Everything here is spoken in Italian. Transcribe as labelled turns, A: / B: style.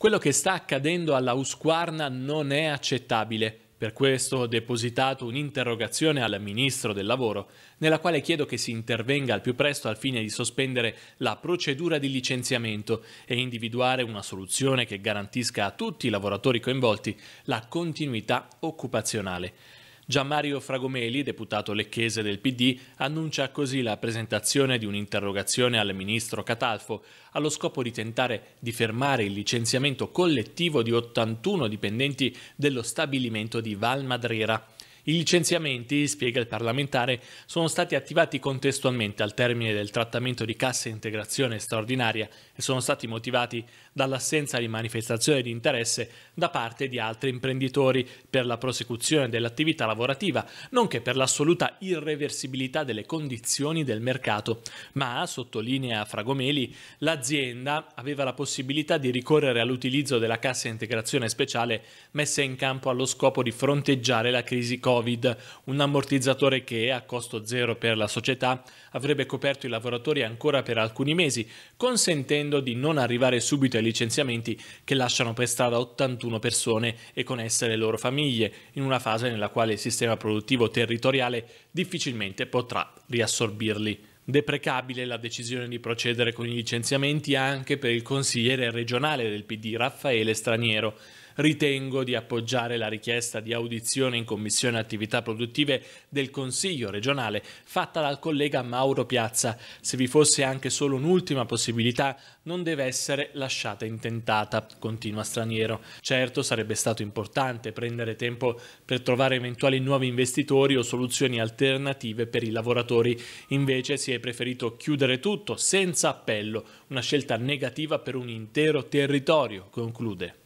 A: Quello che sta accadendo alla Usquarna non è accettabile. Per questo ho depositato un'interrogazione al Ministro del Lavoro, nella quale chiedo che si intervenga al più presto al fine di sospendere la procedura di licenziamento e individuare una soluzione che garantisca a tutti i lavoratori coinvolti la continuità occupazionale. Gianmario Fragomeli, deputato lecchese del PD, annuncia così la presentazione di un'interrogazione al ministro Catalfo allo scopo di tentare di fermare il licenziamento collettivo di 81 dipendenti dello stabilimento di Val Madrera. I licenziamenti, spiega il parlamentare, sono stati attivati contestualmente al termine del trattamento di cassa integrazione straordinaria e sono stati motivati dall'assenza di manifestazione di interesse da parte di altri imprenditori per la prosecuzione dell'attività lavorativa, nonché per l'assoluta irreversibilità delle condizioni del mercato. Ma, sottolinea Fragomeli, l'azienda aveva la possibilità di ricorrere all'utilizzo della cassa integrazione speciale messa in campo allo scopo di fronteggiare la crisi economica Covid, un ammortizzatore che a costo zero per la società avrebbe coperto i lavoratori ancora per alcuni mesi, consentendo di non arrivare subito ai licenziamenti che lasciano per strada 81 persone e con esse le loro famiglie, in una fase nella quale il sistema produttivo territoriale difficilmente potrà riassorbirli. Deprecabile la decisione di procedere con i licenziamenti anche per il consigliere regionale del PD Raffaele Straniero, ritengo di appoggiare la richiesta di audizione in Commissione Attività Produttive del Consiglio regionale fatta dal collega Mauro Piazza. Se vi fosse anche solo un'ultima possibilità, non deve essere lasciata intentata, continua Straniero. Certo, sarebbe stato importante prendere tempo per trovare eventuali nuovi investitori o soluzioni alternative per i lavoratori. Invece si è preferito chiudere tutto senza appello, una scelta negativa per un intero territorio, conclude.